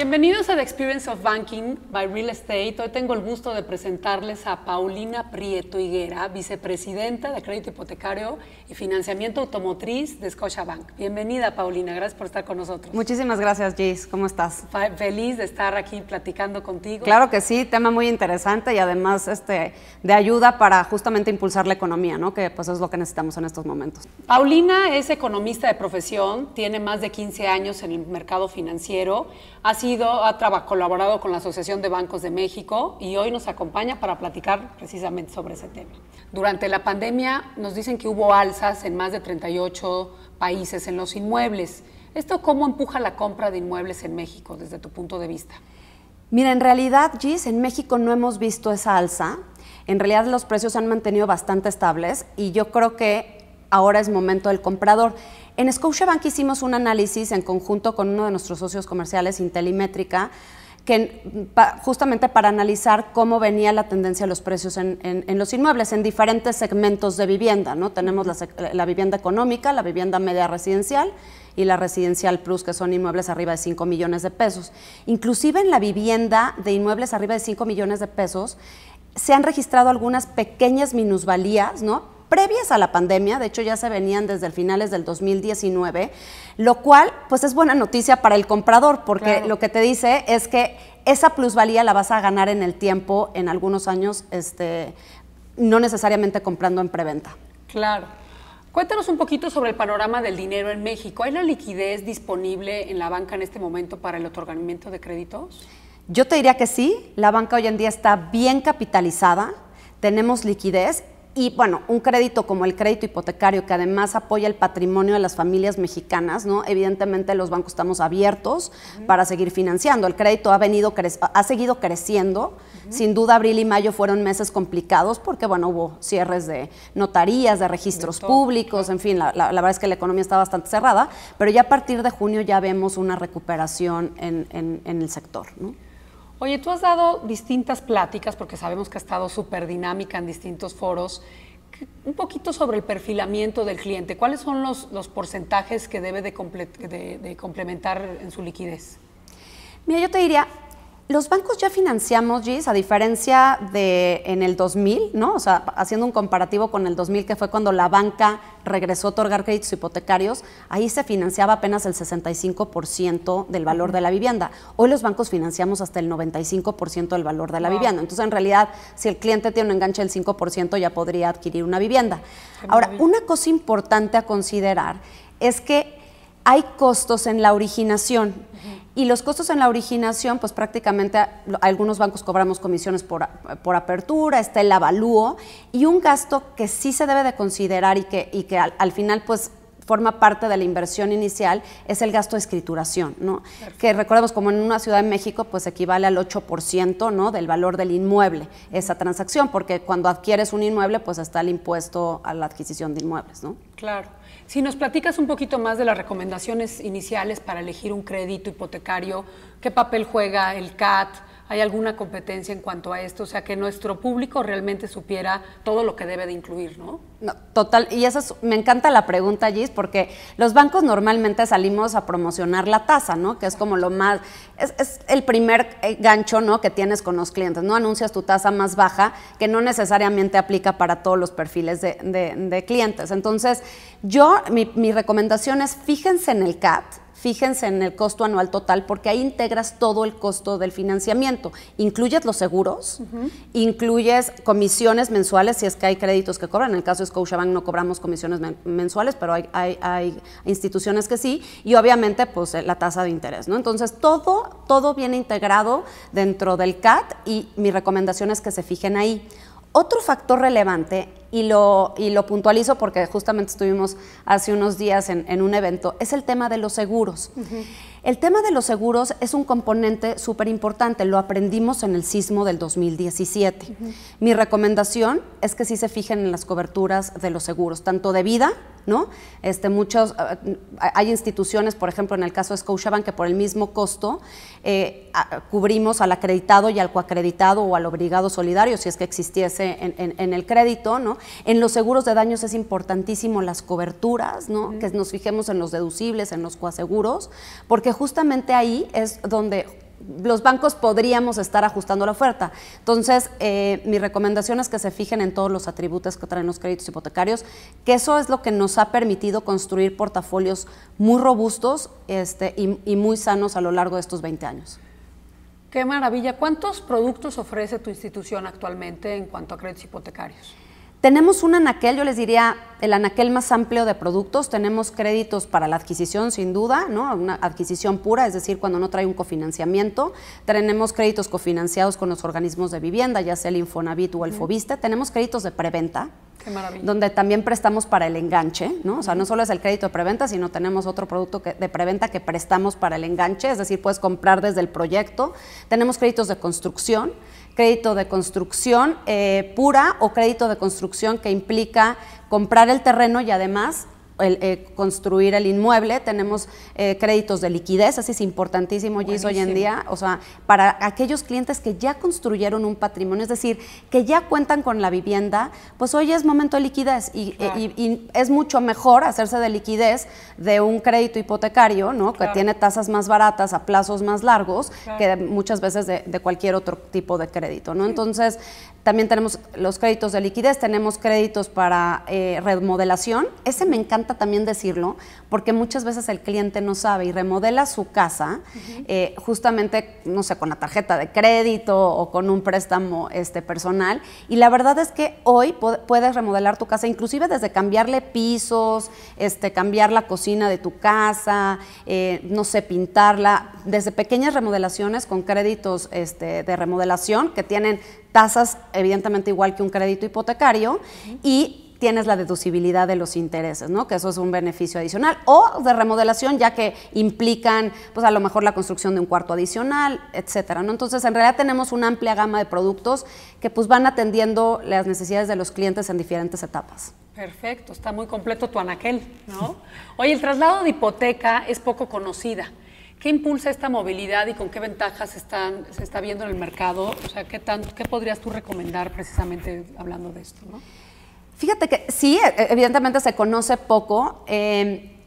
Bienvenidos a The Experience of Banking by Real Estate. Hoy tengo el gusto de presentarles a Paulina Prieto Higuera, vicepresidenta de Crédito Hipotecario y Financiamiento Automotriz de Scotiabank. Bienvenida, Paulina. Gracias por estar con nosotros. Muchísimas gracias, Gis. ¿Cómo estás? Feliz de estar aquí platicando contigo. Claro que sí, tema muy interesante y además este, de ayuda para justamente impulsar la economía, ¿no? que pues es lo que necesitamos en estos momentos. Paulina es economista de profesión, tiene más de 15 años en el mercado financiero, ha ha colaborado con la Asociación de Bancos de México y hoy nos acompaña para platicar precisamente sobre ese tema. Durante la pandemia nos dicen que hubo alzas en más de 38 países en los inmuebles. ¿Esto cómo empuja la compra de inmuebles en México desde tu punto de vista? Mira, en realidad, Gis, en México no hemos visto esa alza. En realidad los precios se han mantenido bastante estables y yo creo que ahora es momento del comprador. En Bank hicimos un análisis en conjunto con uno de nuestros socios comerciales, Intelimétrica, que mm, justamente para analizar cómo venía la tendencia de los precios en, los inmuebles, en diferentes segmentos de vivienda, ¿no? Tenemos la, vivienda económica, la vivienda media residencial y la residencial plus, que son inmuebles arriba de 5 millones de pesos. Inclusive en la vivienda de inmuebles arriba de 5 millones de pesos se han registrado algunas pequeñas minusvalías, ¿no? previas a la pandemia, de hecho ya se venían desde el finales del 2019, lo cual pues es buena noticia para el comprador, porque lo que te dice es que esa plusvalía la vas a ganar en el tiempo, en algunos años, este, no necesariamente comprando en preventa. Claro. Cuéntanos un poquito sobre el panorama del dinero en México. ¿Hay la liquidez disponible en la banca en este momento para el otorgamiento de créditos? Yo te diría que sí. La banca hoy en día está bien capitalizada, tenemos liquidez y bueno, un crédito como el crédito hipotecario que además apoya el patrimonio de las familias mexicanas, ¿no? Evidentemente los bancos estamos abiertos para seguir financiando. El crédito ha venido ha seguido creciendo. Sin duda abril y mayo fueron meses complicados porque bueno, hubo cierres de notarías, de registros públicos, en fin, la, verdad es que la economía está bastante cerrada, pero ya a partir de junio ya vemos una recuperación en, en el sector, ¿no? Oye, tú has dado distintas pláticas, porque sabemos que ha estado súper dinámica en distintos foros, un poquito sobre el perfilamiento del cliente. ¿Cuáles son los, los porcentajes que debe de complementar en su liquidez? Mira, yo te diría, los bancos ya financiamos, Gis, a diferencia de en el 2000, ¿no? O sea, haciendo un comparativo con el 2000, que fue cuando la banca regresó a otorgar créditos hipotecarios, ahí se financiaba apenas el 65% del valor de la vivienda. Hoy los bancos financiamos hasta el 95% del valor de la vivienda. Entonces, en realidad, si el cliente tiene un enganche del 5%, ya podría adquirir una vivienda. Ahora, una cosa importante a considerar es que hay costos en la originación. Y los costos en la originación, pues prácticamente algunos bancos cobramos comisiones por, por, apertura, está el avalúo y un gasto que sí se debe de considerar y que, y que al, final pues forma parte de la inversión inicial es el gasto de escrituración, ¿no? Que recordemos, como en una Ciudad de México, pues equivale al 8%, ¿no? Del valor del inmueble, esa transacción, porque cuando adquieres un inmueble, pues está el impuesto a la adquisición de inmuebles, ¿no? Claro. Si nos platicas un poquito más de las recomendaciones iniciales para elegir un crédito hipotecario, qué papel juega el CAT, hay alguna competencia en cuanto a esto, o sea, que nuestro público realmente supiera todo lo que debe de incluir, ¿no? No, total, y eso me encanta la pregunta, Gis, porque los bancos normalmente salimos a promocionar la tasa, ¿no? Que es como lo más, es, el primer eh, gancho, ¿no? Que tienes con los clientes, ¿no? Anuncias tu tasa más baja, que no necesariamente aplica para todos los perfiles de, clientes. Entonces, yo, mi, mi recomendación es fíjense en el CAT, fíjense en el costo anual total, porque ahí integras todo el costo del financiamiento. Incluyes los seguros, incluyes comisiones mensuales, si es que hay créditos que cobran. En el caso de Scotiabank no cobramos comisiones mensuales, pero hay, instituciones que sí. Y obviamente, pues eh, la tasa de interés, ¿no? Entonces, todo, todo viene integrado dentro del CAT y mi recomendación es que se fijen ahí. Otro factor relevante y lo, puntualizo porque justamente estuvimos hace unos días en, un evento, es el tema de los seguros. El tema de los seguros es un componente súper importante, lo aprendimos en el sismo del 2017. Mi recomendación es que sí se fijen en las coberturas de los seguros, tanto de vida ¿no? Este, muchos, eh, hay instituciones, por ejemplo, en el caso de Scotiabank, que por el mismo costo eh, cubrimos al acreditado y al coacreditado o al obligado solidario, si es que existiese en, el crédito, ¿no? En los seguros de daños es importantísimo las coberturas, ¿no? Que nos fijemos en los deducibles, en los coaseguros, porque justamente ahí es donde los bancos podríamos estar ajustando la oferta. Entonces, eh, mi recomendación es que se fijen en todos los atributos que traen los créditos hipotecarios, que eso es lo que nos ha permitido construir portafolios muy robustos este, y muy sanos a lo largo de estos 20 años. Qué maravilla. ¿Cuántos productos ofrece tu institución actualmente en cuanto a créditos hipotecarios? Tenemos un anaquel, yo les diría, el anaquel más amplio de productos. Tenemos créditos para la adquisición, sin duda, ¿no? Una adquisición pura, es decir, cuando no trae un cofinanciamiento. Tenemos créditos cofinanciados con los organismos de vivienda, ya sea el Infonavit o el Fobiste. Tenemos créditos de preventa, Donde también prestamos para el enganche, ¿no? O sea, no solo es el crédito de preventa, sino tenemos otro producto de preventa que prestamos para el enganche, es decir, puedes comprar desde el proyecto. Tenemos créditos de construcción crédito de construcción eh, pura o crédito de construcción que implica comprar el terreno y además el, eh, construir el inmueble, tenemos eh, créditos de liquidez, así es importantísimo, Gis, hoy en día, o sea, para aquellos clientes que ya construyeron un patrimonio, es decir, que ya cuentan con la vivienda, pues hoy es momento de liquidez y, es mucho mejor hacerse de liquidez de un crédito hipotecario, ¿no? Que tiene tasas más baratas a plazos más largos que muchas veces de, de, cualquier otro tipo de crédito, ¿no? Entonces, también tenemos los créditos de liquidez, tenemos créditos para eh, remodelación. Ese me encanta también decirlo, porque muchas veces el cliente no sabe y remodela su casa eh, justamente, no sé, con la tarjeta de crédito o con un préstamo este, personal. Y la verdad es que hoy puedes remodelar tu casa, inclusive desde cambiarle pisos, este, cambiar la cocina de tu casa, eh, no sé, pintarla, desde pequeñas remodelaciones con créditos este, de remodelación que tienen tasas evidentemente igual que un crédito hipotecario y tienes la deducibilidad de los intereses, ¿no? Que eso es un beneficio adicional o de remodelación ya que implican pues a lo mejor la construcción de un cuarto adicional, etcétera, ¿no? Entonces, en realidad tenemos una amplia gama de productos que pues van atendiendo las necesidades de los clientes en diferentes etapas. Perfecto, está muy completo tu anaquel, ¿no? Oye, el traslado de hipoteca es poco conocida. ¿Qué impulsa esta movilidad y con qué ventajas se está viendo en el mercado? O sea, ¿qué, ¿qué podrías tú recomendar precisamente hablando de esto? Fíjate que sí, e, evidentemente se conoce poco. Eh,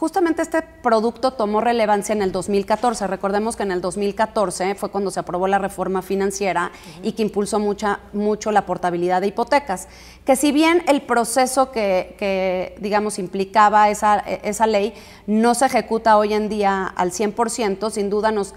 justamente este producto tomó relevancia en el 2014. Recordemos que en el 2014 fue cuando se aprobó la reforma financiera y que impulsó mucho la portabilidad de hipotecas. Que si bien el proceso que, digamos, implicaba esa, esa ley no se ejecuta hoy en día al 100%, sin duda nos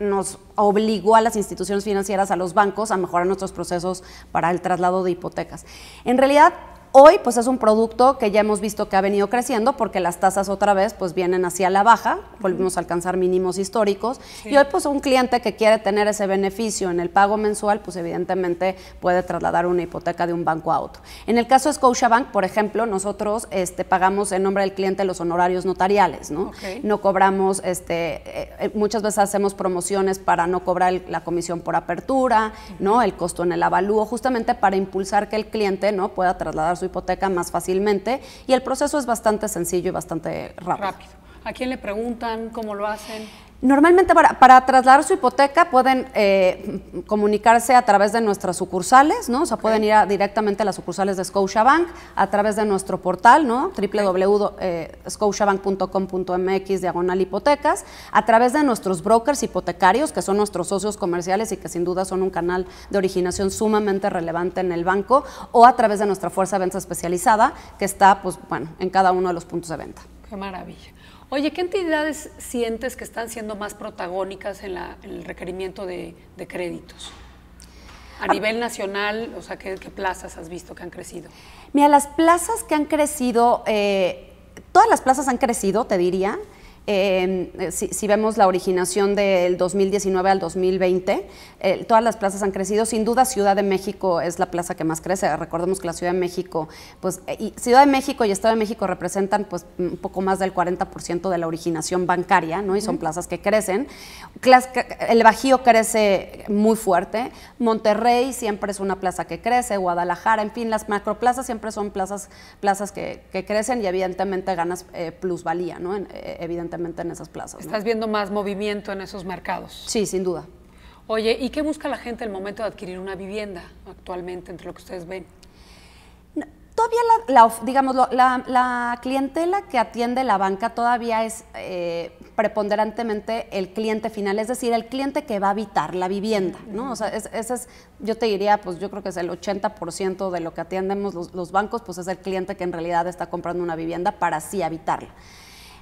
nos obligó a las instituciones financieras, a los bancos, a mejorar nuestros procesos para el traslado de hipotecas. En realidad, Hoy pues es un producto que ya hemos visto que ha venido creciendo porque las tasas otra vez pues vienen hacia la baja, volvemos a alcanzar mínimos históricos y hoy pues un cliente que quiere tener ese beneficio en el pago mensual pues evidentemente puede trasladar una hipoteca de un banco a otro. En el caso de Scotiabank, por ejemplo, nosotros este, pagamos en nombre del cliente los honorarios notariales, ¿no? No cobramos, este, eh, eh, muchas veces hacemos promociones para no cobrar la comisión por apertura, ¿no? El costo en el avalúo, justamente para impulsar que el cliente, ¿no? Pueda trasladar su hipoteca más fácilmente y el proceso es bastante sencillo y bastante rápido. rápido. ¿A quién le preguntan? ¿Cómo lo hacen? Normalmente para, para, trasladar su hipoteca pueden eh, comunicarse a través de nuestras sucursales, ¿no? O sea, pueden ir directamente a las sucursales de Scotiabank a través de nuestro portal, ¿no? www.scotiabank.com.mx eh, diagonal hipotecas, a través de nuestros brokers hipotecarios, que son nuestros socios comerciales y que sin duda son un canal de originación sumamente relevante en el banco, o a través de nuestra fuerza de venta especializada, que está, pues, bueno, en cada uno de los puntos de venta. Qué maravilla. Oye, ¿qué entidades sientes que están siendo más protagónicas en, el requerimiento de, créditos? A ah. nivel nacional, o sea, ¿qué, plazas has visto que han crecido? Mira, las plazas que han crecido, eh, todas las plazas han crecido, te diría. Em, eh, si, vemos la originación del 2019 al 2020, eh, todas las plazas han crecido. Sin duda, Ciudad de México es la plaza que más crece. Recordemos que la Ciudad de México, pues, eh, y Ciudad de México y Estado de México representan pues, un poco más del 40% de la originación bancaria, ¿no? Y son plazas que crecen. El Bajío crece muy fuerte. Monterrey siempre es una plaza que crece. Guadalajara, en fin, las macroplazas siempre son plazas, plazas que, crecen y evidentemente ganas plusvalía, ¿no? evidentemente en esas plazas. Estás viendo más movimiento en esos mercados. Sí, sin duda. Oye, ¿y qué busca la gente el momento de adquirir una vivienda actualmente entre lo que ustedes ven? todavía la, digamos, la, clientela que atiende la banca todavía es eh, preponderantemente el cliente final, es decir, el cliente que va a habitar la vivienda, ¿no? O sea, es, yo te diría, pues yo creo que es el 80% de lo que atiendemos los, los bancos, pues es el cliente que en realidad está comprando una vivienda para sí habitarla.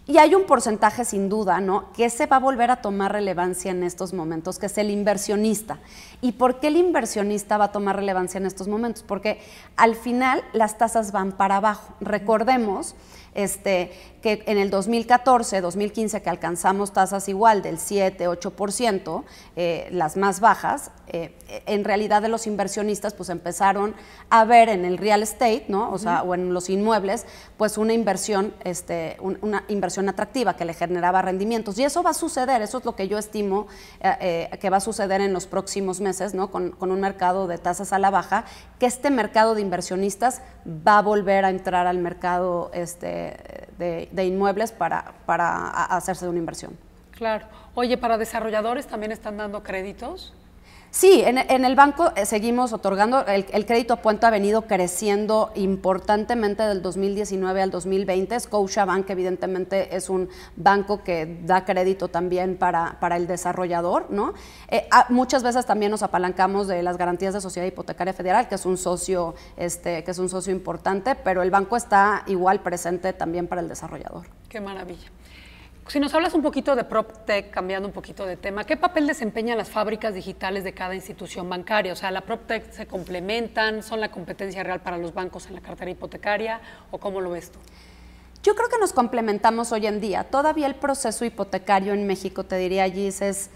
Y hay un porcentaje sin duda, ¿no? Que se va a volver a tomar relevancia en estos momentos, que es el inversionista. ¿Y por qué el inversionista va a tomar relevancia en estos momentos? Porque al final las tasas van para abajo. Recordemos este, que en el 2014, 2015, que alcanzamos tasas igual del 7, 8%, eh, las más bajas, eh, en realidad de los inversionistas pues empezaron a ver en el real estate, ¿no? O sea, o en los inmuebles, pues una inversión, este, una inversión atractiva que le generaba rendimientos. Y eso va a suceder, eso es lo que yo estimo eh, que va a suceder en los próximos meses, ¿no? Con, un mercado de tasas a la baja, que este mercado de inversionistas va a volver a entrar al mercado este, de de inmuebles para, para hacerse de una inversión. Claro. Oye, ¿para desarrolladores también están dando créditos? Sí, en, el banco eh, seguimos otorgando, el, crédito a puente ha venido creciendo importantemente del 2019 al 2020. Scotiabank evidentemente es un banco que da crédito también para, para el desarrollador, ¿no? Eh, muchas veces también nos apalancamos de las garantías de Sociedad Hipotecaria Federal, que es un socio, este, que es un socio importante, pero el banco está igual presente también para el desarrollador. Qué maravilla. Si nos hablas un poquito de PropTech, cambiando un poquito de tema, ¿qué papel desempeñan las fábricas digitales de cada institución bancaria? O sea, ¿la PropTech se complementan? ¿Son la competencia real para los bancos en la cartera hipotecaria? ¿O cómo lo ves tú? Yo creo que nos complementamos hoy en día. Todavía el proceso hipotecario en México, te diría, Gis, es,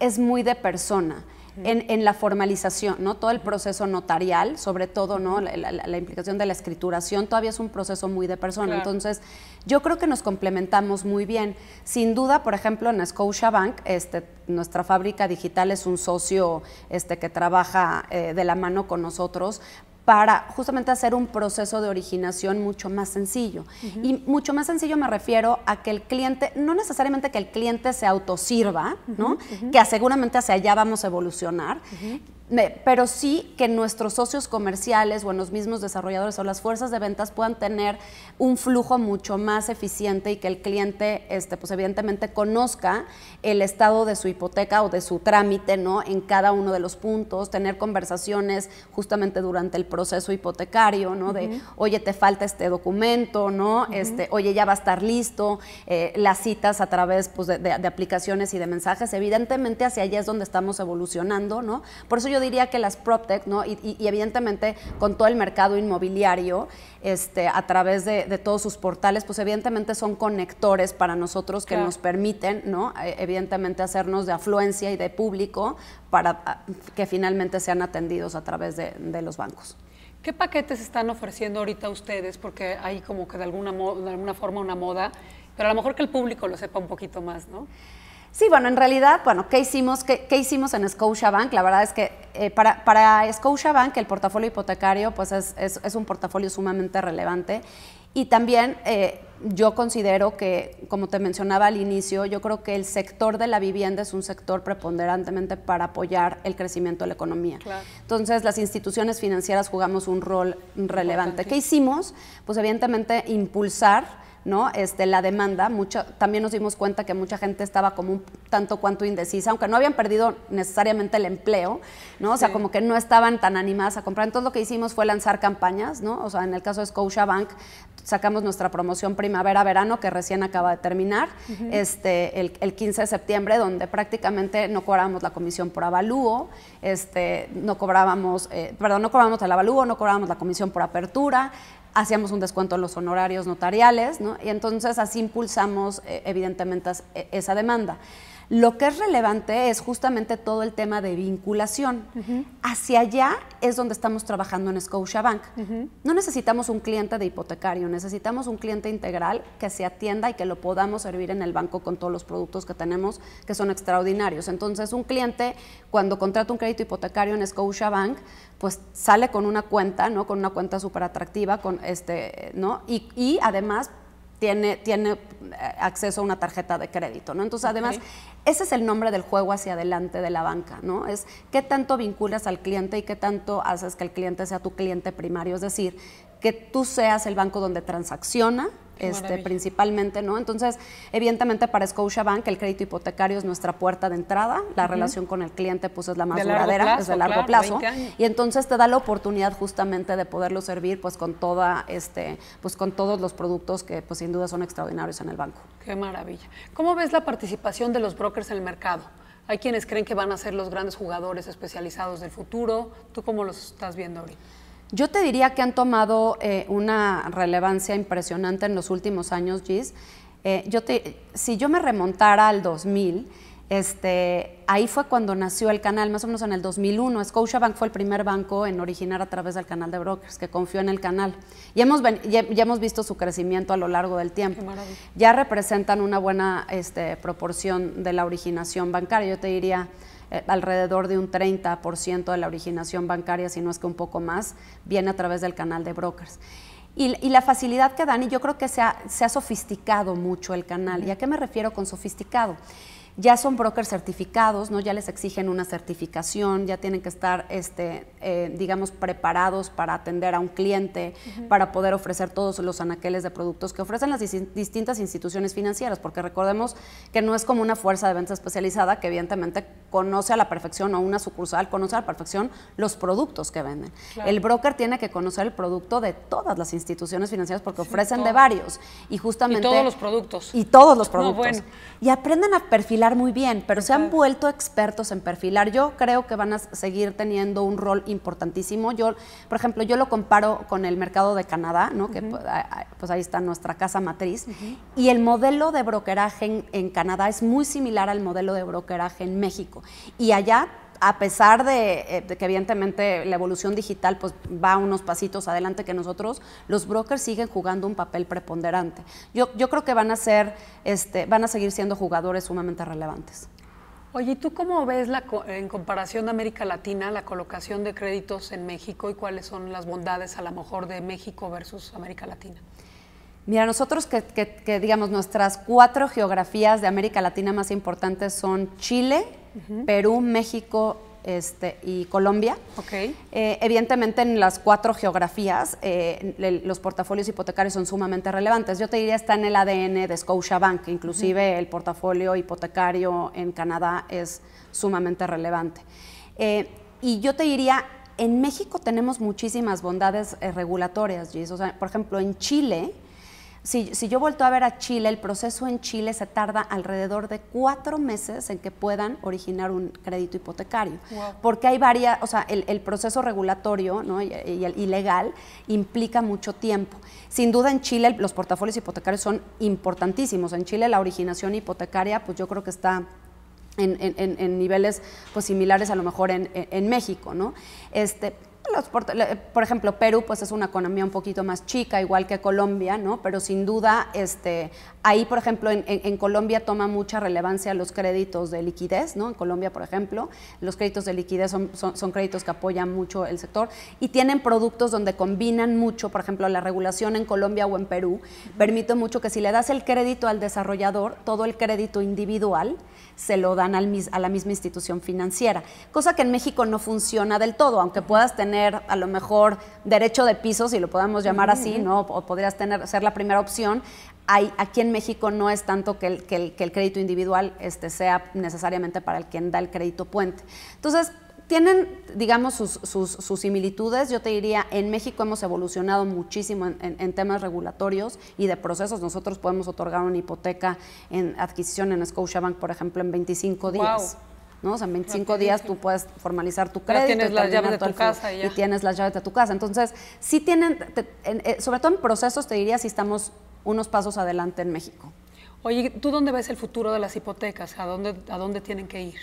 es muy de persona en, la formalización, ¿no? Todo el proceso notarial, sobre todo, ¿no? La, implicación de la escrituración, todavía es un proceso muy de persona. Entonces, yo creo que nos complementamos muy bien. Sin duda, por ejemplo, en Bank este, nuestra fábrica digital es un socio este, que trabaja eh, de la mano con nosotros para justamente hacer un proceso de originación mucho más sencillo. Y mucho más sencillo me refiero a que el cliente, no necesariamente que el cliente se autosirva, ¿no? Que seguramente hacia allá vamos a evolucionar, pero sí que nuestros socios comerciales o los mismos desarrolladores o las fuerzas de ventas puedan tener un flujo mucho más eficiente y que el cliente, este, pues evidentemente, conozca el estado de su hipoteca o de su trámite, ¿no? En cada uno de los puntos, tener conversaciones justamente durante el proceso hipotecario, ¿no? De, oye, te falta este documento, ¿no? este, oye, ya va a estar listo, eh, las citas a través pues, de, de aplicaciones y de mensajes, evidentemente hacia allá es donde estamos evolucionando, ¿no? Por eso yo diría que las PropTech, ¿no? Y, evidentemente con todo el mercado inmobiliario, este, a través de, todos sus portales, pues evidentemente son conectores para nosotros que nos permiten, ¿no? E, evidentemente hacernos de afluencia y de público para ah, que finalmente sean atendidos a través de, los bancos. ¿Qué paquetes están ofreciendo ahorita ustedes? Porque hay como que de alguna, de alguna forma una moda, pero a lo mejor que el público lo sepa un poquito más, ¿no? Sí, bueno, en realidad, bueno, ¿qué hicimos, qué, qué hicimos en Scotiabank? La verdad es que eh, para, para bank el portafolio hipotecario pues es, un portafolio sumamente relevante y también eh, yo considero que, como te mencionaba al inicio, yo creo que el sector de la vivienda es un sector preponderantemente para apoyar el crecimiento de la economía. Entonces, las instituciones financieras jugamos un rol relevante. ¿Qué hicimos? Pues evidentemente impulsar este, la demanda, también nos dimos cuenta que mucha gente estaba como un tanto cuanto indecisa, aunque no habían perdido necesariamente el empleo, ¿no? O sea, como que no estaban tan animadas a comprar. Entonces lo que hicimos fue lanzar campañas, O sea, en el caso de Bank sacamos nuestra promoción primavera-verano que recién acaba de terminar, este, el, 15 de septiembre, donde prácticamente no cobrábamos la comisión por avalúo, este, no cobrábamos, eh, perdón, no cobrábamos el avalúo, no cobrábamos la comisión por apertura, hacíamos un descuento en los honorarios notariales, ¿no? y entonces así impulsamos eh, evidentemente e-, esa demanda. Lo que es relevante es justamente todo el tema de vinculación. Hacia allá es donde estamos trabajando en Scotiabank. Bank. No necesitamos un cliente de hipotecario, necesitamos un cliente integral que se atienda y que lo podamos servir en el banco con todos los productos que tenemos que son extraordinarios. Entonces, un cliente cuando contrata un crédito hipotecario en Scotiabank, pues sale con una cuenta, ¿no? Con una cuenta súper atractiva, con este, ¿no? y además tiene, tiene eh, acceso a una tarjeta de crédito, ¿no? Entonces, además, ese es el nombre del juego hacia adelante de la banca, ¿no? Es qué tanto vinculas al cliente y qué tanto haces que el cliente sea tu cliente primario, es decir, que tú seas el banco donde transacciona, este, principalmente, ¿no? Entonces, evidentemente para Bank el crédito hipotecario es nuestra puerta de entrada, la relación con el cliente pues es la más duradera, es de largo plazo, y entonces te da la oportunidad justamente de poderlo servir pues con toda este pues con todos los productos que pues sin duda son extraordinarios en el banco. Qué maravilla. ¿Cómo ves la participación de los brokers en el mercado? Hay quienes creen que van a ser los grandes jugadores especializados del futuro. ¿Tú cómo los estás viendo hoy? Yo te diría que han tomado eh, una relevancia impresionante en los últimos años, Gis. Eh, yo te, si yo me remontara al 2000, este, ahí fue cuando nació el canal, más o menos en el 2001. Scotiabank fue el primer banco en originar a través del canal de brokers, que confió en el canal. Y hemos, ya, hemos visto su crecimiento a lo largo del tiempo. Ya representan una buena este, proporción de la originación bancaria. Yo te diría eh, alrededor de un 30% de la originación bancaria, si no es que un poco más, viene a través del canal de brokers. Y, la facilidad que dan, y yo creo que se ha sofisticado mucho el canal. ¿Y a qué me refiero con sofisticado? ya son brokers certificados, ¿no? ya les exigen una certificación, ya tienen que estar, este, eh, digamos, preparados para atender a un cliente, para poder ofrecer todos los anaqueles de productos que ofrecen las distintas instituciones financieras, porque recordemos que no es como una fuerza de venta especializada que evidentemente conoce a la perfección o una sucursal conoce a la perfección los productos que venden. El broker tiene que conocer el producto de todas las instituciones financieras porque ofrecen de varios y justamente... Y todos los productos. Y todos los productos. Y aprenden a perfilar muy bien, pero se han vuelto expertos en perfilar. Yo creo que van a seguir teniendo un rol importantísimo. Yo, por ejemplo, yo lo comparo con el mercado de Canadá, Que pues ahí está nuestra casa matriz. Y el modelo de brokeraje en, en Canadá es muy similar al modelo de brokeraje en México. Y allá a pesar eh, de, que evidentemente la evolución digital pues, va unos pasitos adelante que nosotros, los brokers siguen jugando un papel preponderante. Yo, yo creo que van a, ser, este, van a seguir siendo jugadores sumamente relevantes. Oye, ¿tú cómo ves la, en comparación de América Latina la colocación de créditos en México y cuáles son las bondades a lo mejor de México versus América Latina? Mira, nosotros que digamos nuestras cuatro geografías de América Latina más importantes son Chile, Perú, México, este, y Colombia. Okay. Eh, evidentemente en las cuatro geografías eh, los portafolios hipotecarios son sumamente relevantes. Yo te diría está en el ADN de Scotiabank, inclusive el portafolio hipotecario en Canadá es sumamente relevante. Eh, y yo te diría, en México tenemos muchísimas bondades regulatorias, por ejemplo, en Chile si, yo vuelto a ver a Chile, el proceso en Chile se tarda alrededor de cuatro meses en que puedan originar un crédito hipotecario. Porque hay varias, o sea, el, proceso regulatorio y, legal implica mucho tiempo. Sin duda en Chile los portafolios hipotecarios son importantísimos. En Chile la originación hipotecaria, pues yo creo que está en, niveles pues, similares a lo mejor en, en México, ¿no? Este, por, ejemplo, Perú pues es una economía un poquito más chica, igual que Colombia, ¿no? Pero sin duda, este, ahí, por ejemplo, en, Colombia toma mucha relevancia los créditos de liquidez, ¿no? En Colombia, por ejemplo, los créditos de liquidez son, son, créditos que apoyan mucho el sector y tienen productos donde combinan mucho, por ejemplo, la regulación en Colombia o en Perú permite mucho que si le das el crédito al desarrollador, todo el crédito individual se lo dan al, a la misma institución financiera, cosa que en México no funciona del todo, aunque puedas tener a lo mejor derecho de piso, si lo podemos llamar así, ¿no? O podrías tener, ser la primera opción. Hay, aquí en México no es tanto que el, que el, crédito individual este, sea necesariamente para el quien da el crédito puente. Entonces, tienen, digamos, sus, similitudes. Yo te diría, en México hemos evolucionado muchísimo en, temas regulatorios y de procesos. Nosotros podemos otorgar una hipoteca en adquisición en Scotiabank, por ejemplo, en 25 días. ¿no? O sea, en 25 días tú puedes formalizar tu crédito. tienes las llaves de tu casa y, ya. tienes las llaves de tu casa. Entonces, sí tienen, eh, sobre todo en procesos, te diría si estamos unos pasos adelante en México. Oye, ¿tú dónde ves el futuro de las hipotecas? ¿A dónde, a dónde tienen que ir?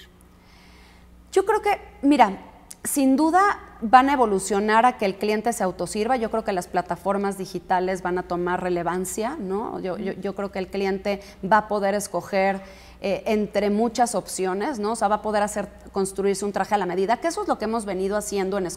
Yo creo que, mira, sin duda van a evolucionar a que el cliente se autosirva. Yo creo que las plataformas digitales van a tomar relevancia, ¿no? yo creo que el cliente va a poder escoger eh, entre muchas opciones, ¿no? O sea, va a poder hacer, construirse un traje a la medida, que eso es lo que hemos venido haciendo en Bank,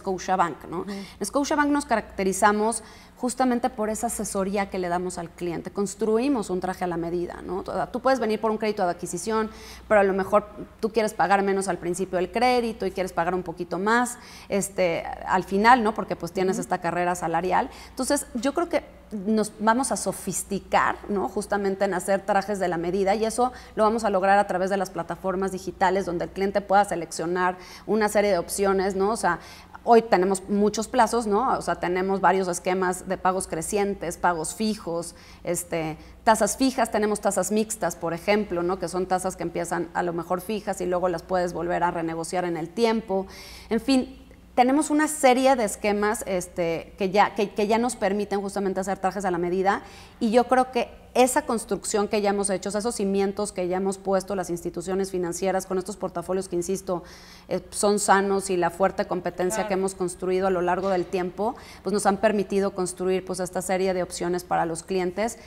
¿no? En Bank nos caracterizamos justamente por esa asesoría que le damos al cliente. Construimos un traje a la medida, ¿no? Tú puedes venir por un crédito de adquisición, pero a lo mejor tú quieres pagar menos al principio del crédito y quieres pagar un poquito más este, al final, ¿no? Porque pues tienes esta carrera salarial. Entonces, yo creo que nos vamos a sofisticar, ¿no? Justamente en hacer trajes de la medida y eso lo vamos a lograr a través de las plataformas digitales donde el cliente pueda seleccionar una serie de opciones, ¿no? O sea, hoy tenemos muchos plazos, ¿no? O sea, tenemos varios esquemas de pagos crecientes, pagos fijos, este, tasas fijas, tenemos tasas mixtas, por ejemplo, ¿no? Que son tasas que empiezan a lo mejor fijas y luego las puedes volver a renegociar en el tiempo. En fin, tenemos una serie de esquemas este, que, ya, que, ya nos permiten justamente hacer trajes a la medida y yo creo que esa construcción que ya hemos hecho, esos cimientos que ya hemos puesto las instituciones financieras con estos portafolios que, insisto, eh, son sanos y la fuerte competencia que hemos construido a lo largo del tiempo, pues nos han permitido construir pues esta serie de opciones para los clientes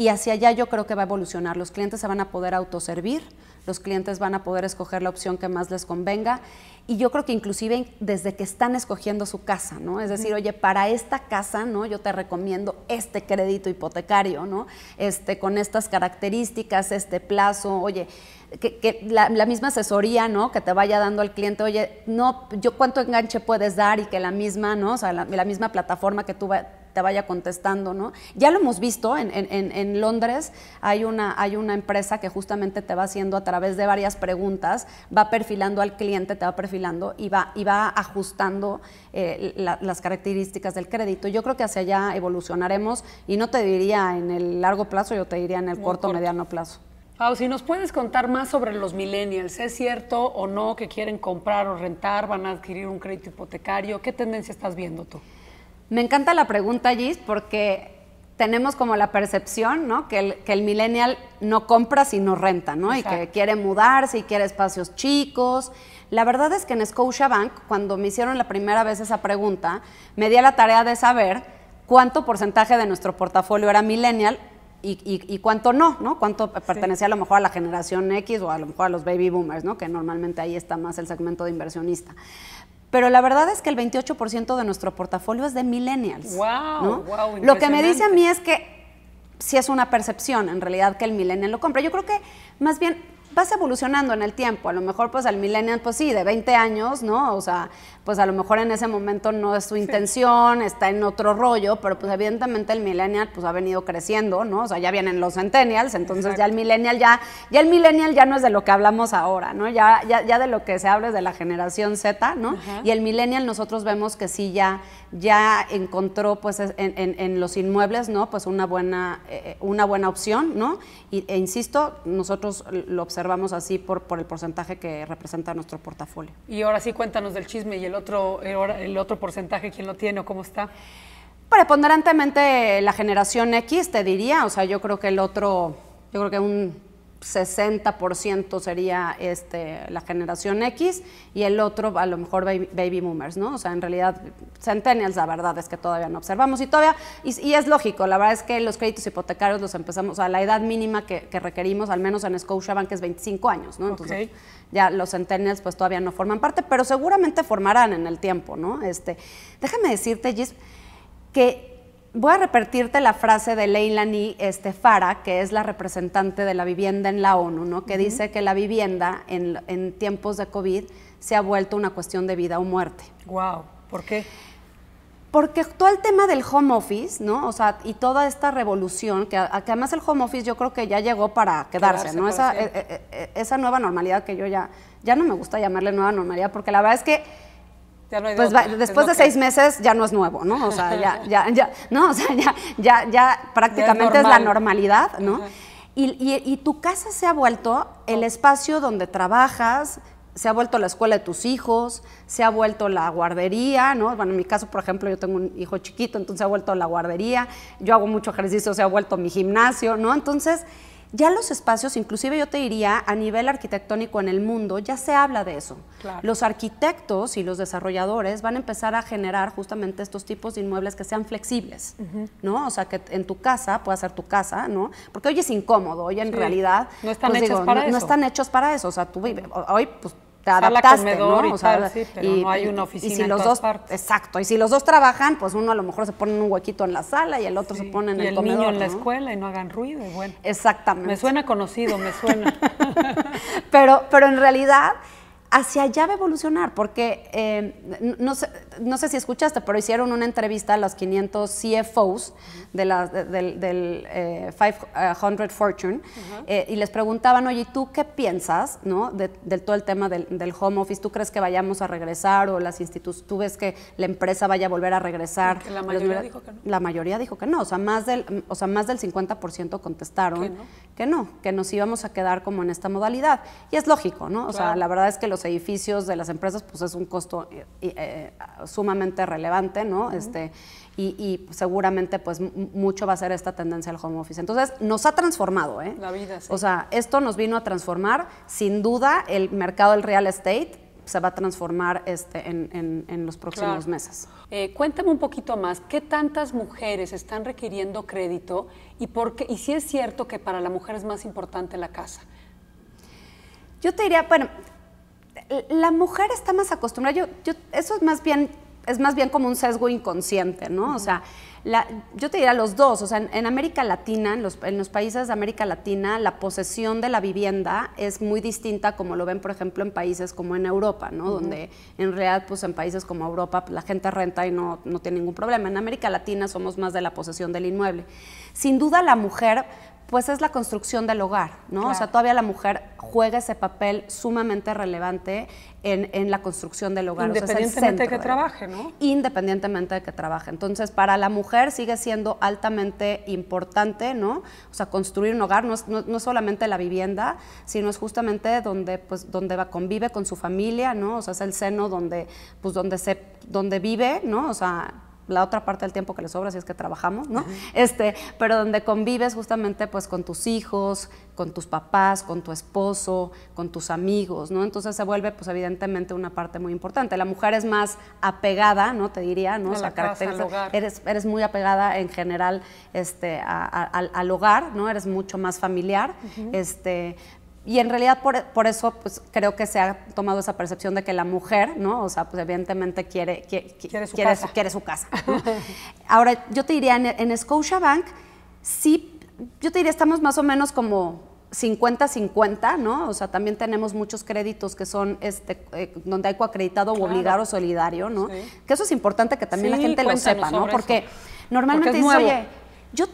y hacia allá yo creo que va a evolucionar. Los clientes se van a poder autoservir, los clientes van a poder escoger la opción que más les convenga y yo creo que inclusive desde que están escogiendo su casa, ¿no? Es decir, oye, para esta casa, ¿no? Yo te recomiendo este crédito hipotecario, ¿no? Este, con estas características, este plazo, oye, que, la, misma asesoría, ¿no? Que te vaya dando al cliente, oye, no, yo cuánto enganche puedes dar y que la misma, ¿no? O sea, la, misma plataforma que tú te vaya contestando, ¿no? Ya lo hemos visto, en, Londres hay una, hay una empresa que justamente te va haciendo a través de varias preguntas, va perfilando al cliente, te va perfilando y va, y va ajustando eh, las características del crédito. Yo creo que hacia allá evolucionaremos y no te diría en el largo plazo, yo te diría en el corto, o mediano plazo. Pau, si nos puedes contar más sobre los millennials, ¿es cierto o no que quieren comprar o rentar, van a adquirir un crédito hipotecario? ¿Qué tendencia estás viendo tú? Me encanta la pregunta, Gis, porque tenemos como la percepción, ¿no? Que el, que el millennial no compra sino renta, ¿no? Y que quiere mudarse y quiere espacios chicos. La verdad es que en Scotiabank, cuando me hicieron la primera vez esa pregunta, me di a la tarea de saber cuánto porcentaje de nuestro portafolio era millennial y, cuánto no, ¿no? Cuánto pertenecía a lo mejor a la generación X o a lo mejor a los baby boomers, ¿no? Que normalmente ahí está más el segmento de inversionista. Pero la verdad es que el 28% de nuestro portafolio es de millennials. Wow, Lo que me dice a mí es que si es una percepción, en realidad, que el millennial lo compra. Yo creo que más bien vas evolucionando en el tiempo. A lo mejor, pues al millennial, pues sí, de 20 años, ¿no? O sea, pues a lo mejor en ese momento no es su intención, está en otro rollo, pero pues evidentemente el millennial, pues ha venido creciendo, ¿no? O sea, ya vienen los centennials, entonces ya el millennial ya, ya el millennial ya no es de lo que hablamos ahora, ¿no? Ya, ya, ya de lo que se habla es de la generación Z, ¿no? Y el millennial nosotros vemos que sí ya, ya encontró, pues en, los inmuebles, ¿no? Pues una buena, eh, eh, una buena opción, ¿no? Y, e insisto, nosotros lo observamos observamos así por, por el porcentaje que representa nuestro portafolio. Y ahora sí, cuéntanos del chisme y el otro, el otro porcentaje, quién lo tiene o cómo está. Preponderantemente la generación X, te diría, o sea, yo creo que el otro, yo creo que un 60% sería este, la generación X y el otro a lo mejor baby, boomers, ¿no? O sea, en realidad centennials la verdad es que todavía no observamos y todavía, y, es lógico, la verdad es que los créditos hipotecarios los empezamos, o sea, la edad mínima que, requerimos, al menos en Scotiabank, es 25 años, ¿no? Entonces, ya los centennials pues todavía no forman parte, pero seguramente formarán en el tiempo, ¿no? Este, déjame decirte, Gis, que voy a repetirte la frase de Leilani Estefara, que es la representante de la vivienda en la ONU, ¿no? que dice que la vivienda en, tiempos de COVID se ha vuelto una cuestión de vida o muerte. Wow, ¿por qué? Porque todo el tema del home office, ¿no? O sea, y toda esta revolución, que, además el home office yo creo que ya llegó para quedarse, ¿no? Esa, e, e, e, esa nueva normalidad que yo ya, ya no me gusta llamarle nueva normalidad, porque la verdad es que pues después de seis meses ya no es nuevo, ¿no? O sea, ya, ya, ya, o sea, ya, ya, ya prácticamente es, la normalidad, ¿no? y, y, tu casa se ha vuelto el espacio donde trabajas, se ha vuelto la escuela de tus hijos, se ha vuelto la guardería, ¿no? Bueno, en mi caso, por ejemplo, yo tengo un hijo chiquito, entonces se ha vuelto la guardería, yo hago mucho ejercicio, se ha vuelto mi gimnasio, ¿no? Entonces ya los espacios, inclusive yo te diría, a nivel arquitectónico en el mundo, ya se habla de eso. Los arquitectos y los desarrolladores van a empezar a generar justamente estos tipos de inmuebles que sean flexibles, ¿no? O sea, que en tu casa pueda ser tu casa, ¿no? Porque hoy es incómodo, hoy en realidad... No están pues, hechos para eso. No están hechos para eso, o sea, tú vives, hoy pues adaptaste, ¿no? y, no hay una oficina en los dos, partes. Exacto, y si los dos trabajan, pues uno a lo mejor se pone un huequito en la sala y el otro se pone en el, el en la escuela y no hagan ruido, bueno. Exactamente. Me suena conocido, me suena. pero, pero en realidad hacia allá va a evolucionar, porque eh, no sé, no sé si escuchaste, pero hicieron una entrevista a los 500 CFOs de la, del, 500 eh, eh, Fortune eh, y les preguntaban, oye, ¿tú qué piensas ¿no? de, del todo el tema del, home office? ¿Tú crees que vayamos a regresar o las instituciones, tú ves que la empresa vaya a volver a regresar? la mayoría dijo que no. La mayoría dijo que no, o sea, más del, o sea, más del 50% contestaron que no? que nos íbamos a quedar como en esta modalidad. Y es lógico, ¿no? O sea, la verdad es que los edificios de las empresas, pues es un costo sumamente relevante, ¿no? este, y, seguramente pues mucho va a ser esta tendencia al home office. Entonces nos ha transformado, ¿eh? La vida, sí. O sea, esto nos vino a transformar, sin duda el mercado del real estate se va a transformar este, en, los próximos meses. Eh, cuéntame un poquito más, ¿qué tantas mujeres están requiriendo crédito y, por qué, y si es cierto que para la mujer es más importante la casa? Yo te diría, bueno, la mujer está más acostumbrada, yo, eso es más bien es más bien como un sesgo inconsciente, ¿no? O sea, yo te diría los dos, o sea, en, América Latina, en los, países de América Latina, la posesión de la vivienda es muy distinta como lo ven, por ejemplo, en países como en Europa, ¿no? Donde en realidad, pues en países como Europa, pues, la gente renta y no, no tiene ningún problema. En América Latina somos más de la posesión del inmueble. Sin duda, la mujer pues es la construcción del hogar, ¿no? O sea, todavía la mujer juega ese papel sumamente relevante en, en la construcción del hogar. Independientemente de que trabaje, ¿no? Independientemente de que trabaje. Entonces, para la mujer sigue siendo altamente importante, ¿no? O sea, construir un hogar no es, solamente la vivienda, sino es justamente donde, pues, donde va, convive con su familia, ¿no? O sea, es el seno donde, pues, donde, se, donde vive, ¿no? O sea, la otra parte del tiempo que le sobra, si es que trabajamos, ¿no? Este, pero donde convives justamente pues con tus hijos, con tus papás, con tu esposo, con tus amigos, ¿no? Entonces se vuelve pues evidentemente una parte muy importante. La mujer es más apegada, ¿no? Te diría, ¿no? o sea, eres, eres muy apegada en general este, al, hogar, ¿no? Eres mucho más familiar, y en realidad por, eso pues, creo que se ha tomado esa percepción de que la mujer, ¿no? O sea, pues evidentemente quiere, quiere, quiere, su, casa. Ahora, yo te diría, en, en Bank sí, yo te diría, estamos más o menos como 50-50, ¿no? O sea, también tenemos muchos créditos que son este, eh, donde hay coacreditado o obligado o solidario, ¿no? Que eso es importante que también la gente lo sepa, ¿no? Porque normalmente dicen, oye, yo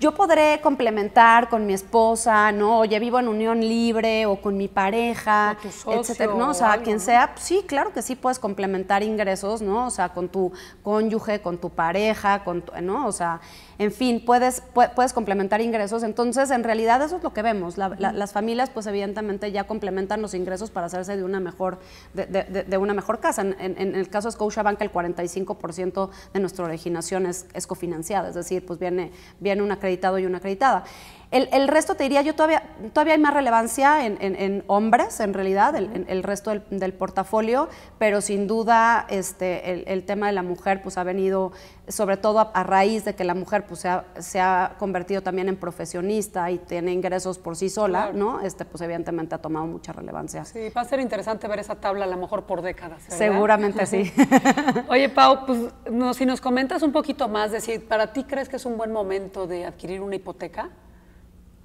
yo podré complementar con mi esposa, ¿no? Oye, vivo en unión libre o con mi pareja, etcétera, ¿no? O sea, quien sea, sí, claro que sí puedes complementar ingresos, ¿no? O sea, con tu cónyuge, con tu pareja, con tu, ¿no? O sea, en fin, puedes, puedes complementar ingresos. Entonces, en realidad eso es lo que vemos. las familias, pues evidentemente ya complementan los ingresos para hacerse de una mejor, de, una mejor casa. En, el caso de Scotiabank, el 45% de nuestra originación es, es cofinanciada, es decir, pues viene, viene un acreditado y una acreditada. El, resto te diría yo todavía, todavía hay más relevancia en, hombres, en realidad, el, el resto del, portafolio, pero sin duda este, el, tema de la mujer pues, ha venido, sobre todo a, raíz de que la mujer pues, se, ha, convertido también en profesionista y tiene ingresos por sí sola, ¿no? Este, pues evidentemente ha tomado mucha relevancia. Sí, va a ser interesante ver esa tabla a lo mejor por décadas. Seguramente sí. Oye, Pau, pues si nos comentas un poquito más, decir, ¿para ti crees que es un buen momento de adquirir una hipoteca?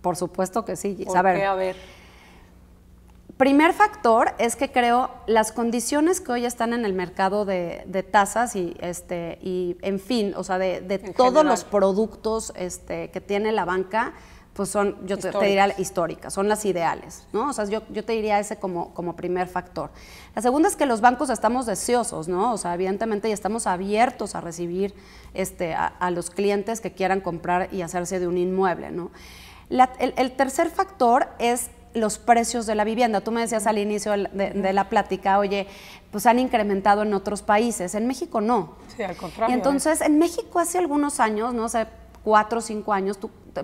Por supuesto que sí. a, ver, a ver. Primer factor es que creo las condiciones que hoy están en el mercado de, tasas y, este, y, en fin, o sea, de, todos los productos este, que tiene la banca, pues son, yo te, diría, históricas, son las ideales, ¿no? O sea, yo, yo te diría ese como, como primer factor. La segunda es que los bancos estamos deseosos, ¿no? O sea, evidentemente ya estamos abiertos a recibir este, a los clientes que quieran comprar y hacerse de un inmueble, ¿no? el, tercer factor es los precios de la vivienda. Tú me decías al inicio de, la plática, oye, pues han incrementado en otros países. En México no. Sí, al contrario. ¿eh? entonces, en México hace algunos años, no sé, cuatro o cinco años,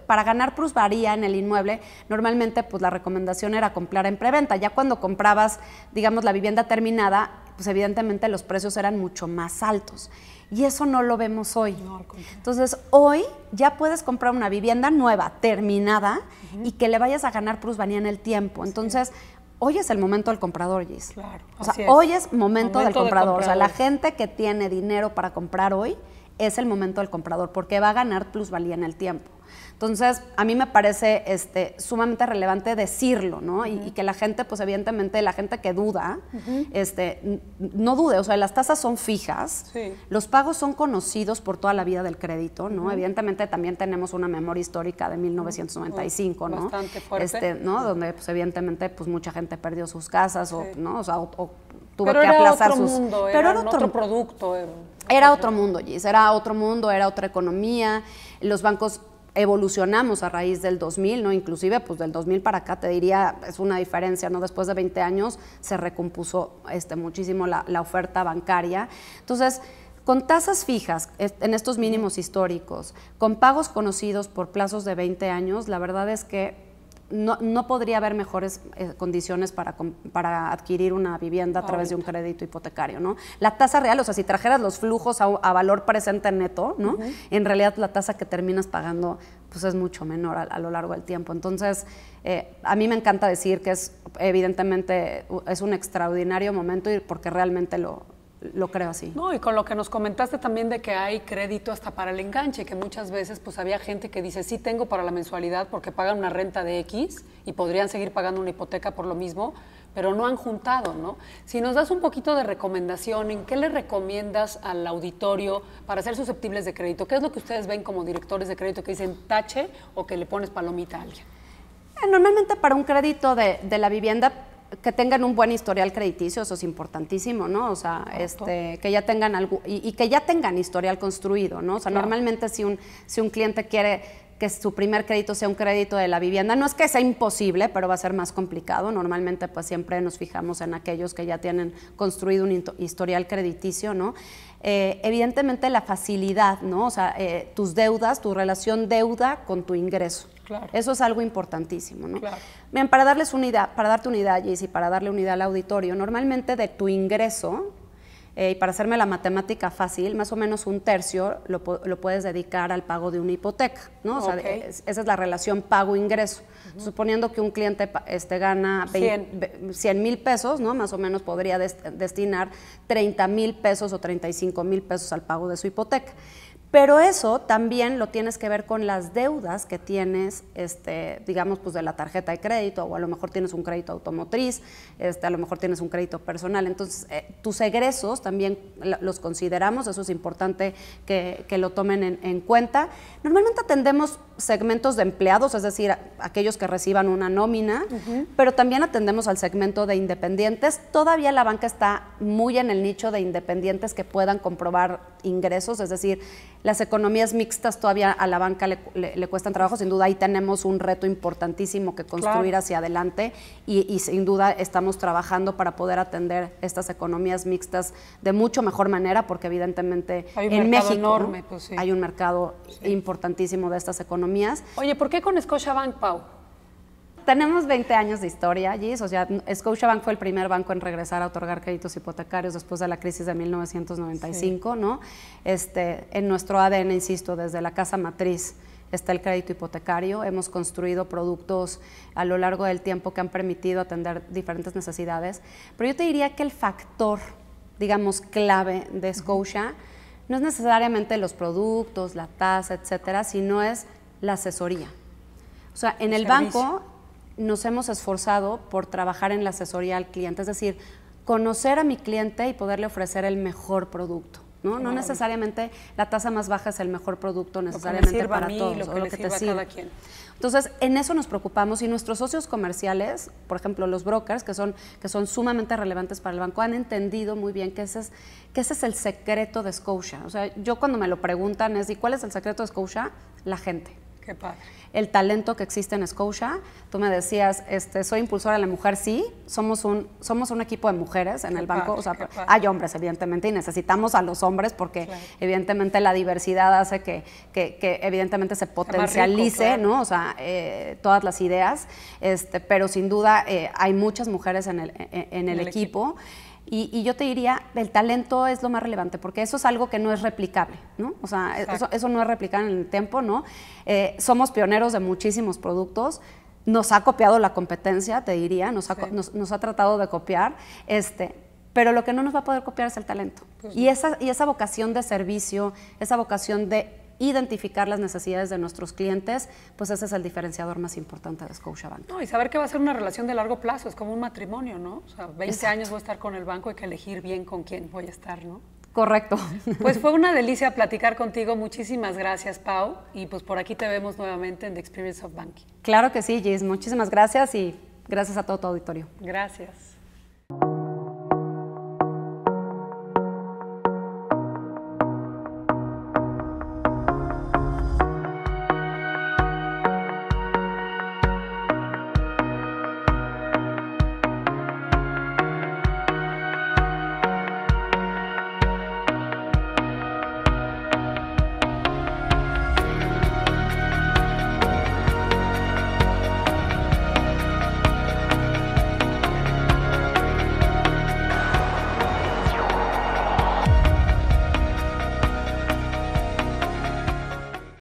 para ganar varía en el inmueble, normalmente pues la recomendación era comprar en preventa. Ya cuando comprabas, digamos, la vivienda terminada, pues evidentemente los precios eran mucho más altos. Y eso no lo vemos hoy. Entonces, hoy ya puedes comprar una vivienda nueva, terminada, y que le vayas a ganar plusvalía en el tiempo. Entonces, hoy es el momento del comprador, Gis. Claro, o sea, hoy es momento, del comprador. comprador. O sea, la gente que tiene dinero para comprar hoy es el momento del comprador, porque va a ganar plusvalía en el tiempo. Entonces, a mí me parece este, sumamente relevante decirlo, ¿no? y, que la gente, pues evidentemente, la gente que duda, este, no dude, o sea, las tasas son fijas, los pagos son conocidos por toda la vida del crédito, ¿no? Evidentemente también tenemos una memoria histórica de 1995, ¿no? Bastante fuerte. Este, ¿no? Donde, pues evidentemente, pues mucha gente perdió sus casas, o, ¿no? O sea, o, tuvo pero era otro sus... Mundo, pero era, otro, producto. Era, otro mundo, Gis, era otro mundo, era otra economía, los bancos evolucionamos a raíz del 2000, ¿no? Inclusive, pues del 2000 para acá, te diría, es una diferencia, ¿no? Después de 20 años se recompuso este, muchísimo la, la oferta bancaria. Entonces, con tasas fijas en estos mínimos históricos, con pagos conocidos por plazos de 20 años, la verdad es que no, no, podría haber mejores eh, condiciones para, para, adquirir una vivienda a través de un crédito hipotecario, ¿no? La tasa real, o sea, si trajeras los flujos a, valor presente neto, ¿no? En realidad la tasa que terminas pagando pues es mucho menor a, lo largo del tiempo. Entonces, eh, a mí me encanta decir que es evidentemente es un extraordinario momento y porque realmente lo, lo creo así. No, y con lo que nos comentaste también de que hay crédito hasta para el enganche, que muchas veces pues había gente que dice, sí tengo para la mensualidad porque pagan una renta de X y podrían seguir pagando una hipoteca por lo mismo, pero no han juntado, ¿no? Si nos das un poquito de recomendación, ¿en qué le recomiendas al auditorio para ser susceptibles de crédito? ¿Qué es lo que ustedes ven como directores de crédito que dicen tache o que le pones palomita a alguien? Eh, normalmente para un crédito de, de la vivienda que tengan un buen historial crediticio, eso es importantísimo, ¿no? O sea, este, que ya tengan algo, y, que ya tengan historial construido, ¿no? O sea, normalmente si un, si un cliente quiere que su primer crédito sea un crédito de la vivienda. No es que sea imposible, pero va a ser más complicado. Normalmente, pues siempre nos fijamos en aquellos que ya tienen construido un historial crediticio, ¿no? Eh, evidentemente la facilidad, ¿no? O sea, eh, tus deudas, tu relación deuda con tu ingreso. Eso es algo importantísimo, ¿no? Bien, para darles unidad, para darte unidad, y para darle unidad al auditorio, normalmente de tu ingreso, eh, y para hacerme la matemática fácil, más o menos un tercio lo, puedes dedicar al pago de una hipoteca, ¿no? esa es la relación pago-ingreso. Suponiendo que un cliente este, gana 100 mil pesos, ¿no? Más o menos podría destinar 30 mil pesos o 35 mil pesos al pago de su hipoteca. Pero eso también lo tienes que ver con las deudas que tienes, este, digamos, pues de la tarjeta de crédito, o a lo mejor tienes un crédito automotriz, este, a lo mejor tienes un crédito personal. Entonces, eh, tus egresos también los consideramos, eso es importante que, que lo tomen en, en, cuenta. Normalmente atendemos segmentos de empleados, es decir, aquellos que reciban una nómina, pero también atendemos al segmento de independientes. Todavía la banca está muy en el nicho de independientes que puedan comprobar ingresos, es decir, las economías mixtas todavía a la banca le, cuestan trabajo, sin duda ahí tenemos un reto importantísimo que construir hacia adelante y, sin duda estamos trabajando para poder atender estas economías mixtas de mucho mejor manera, porque evidentemente en México enorme, pues hay un mercado importantísimo de estas economías Oye, ¿por qué con Scotiabank, Pau? Tenemos 20 años de historia allí, o sea, Scotiabank fue el primer banco en regresar a otorgar créditos hipotecarios después de la crisis de 1995, ¿no? Este, en nuestro ADN, insisto, desde la casa matriz está el crédito hipotecario. Hemos construido productos a lo largo del tiempo que han permitido atender diferentes necesidades. Pero yo te diría que el factor, digamos, clave de Scotia no es necesariamente los productos, la tasa, etcétera, sino es la asesoría. O sea, en el, banco nos hemos esforzado por trabajar en la asesoría al cliente, es decir, conocer a mi cliente y poderle ofrecer el mejor producto. No, no necesariamente la tasa más baja es el mejor producto necesariamente para todos, lo que, o lo que te sirve. Cada quien. Entonces, en eso nos preocupamos y nuestros socios comerciales, por ejemplo, los brokers, que son, que son sumamente relevantes para el banco, han entendido muy bien que ese, es, que ese es el secreto de Scotia. O sea, yo cuando me lo preguntan es, ¿y cuál es el secreto de Scotia? La gente. El talento que existe en Scotia. Tú me decías, este, soy impulsora de la mujer, sí. Somos un, somos un equipo de mujeres en el banco. hay hombres, evidentemente, y necesitamos a los hombres porque, evidentemente, la diversidad hace que, evidentemente, se potencialice, ¿no? O sea, eh, todas las ideas. Este, pero sin duda eh, hay muchas mujeres en el, e, e, equipo y, yo te diría, el talento es lo más relevante, porque eso es algo que no es replicable, ¿no? O sea, eso, no es replicable en el tiempo, ¿no? Eh, somos pioneros de muchísimos productos, nos ha copiado la competencia, te diría, nos ha, tratado de copiar, este, pero lo que no nos va a poder copiar es el talento. y, esa, y esa vocación de servicio, esa vocación de identificar las necesidades de nuestros clientes, pues ese es el diferenciador más importante de Scotiabank. No, y saber que va a ser una relación de largo plazo, es como un matrimonio, ¿no? O sea, 20 años voy a estar con el banco, hay que elegir bien con quién voy a estar, ¿no? Correcto. Pues fue una delicia platicar contigo. Muchísimas gracias, Pau. Y pues por aquí te vemos nuevamente en The Experience of Banking. Claro que sí, Gis. Muchísimas gracias y gracias a todo tu auditorio. Gracias.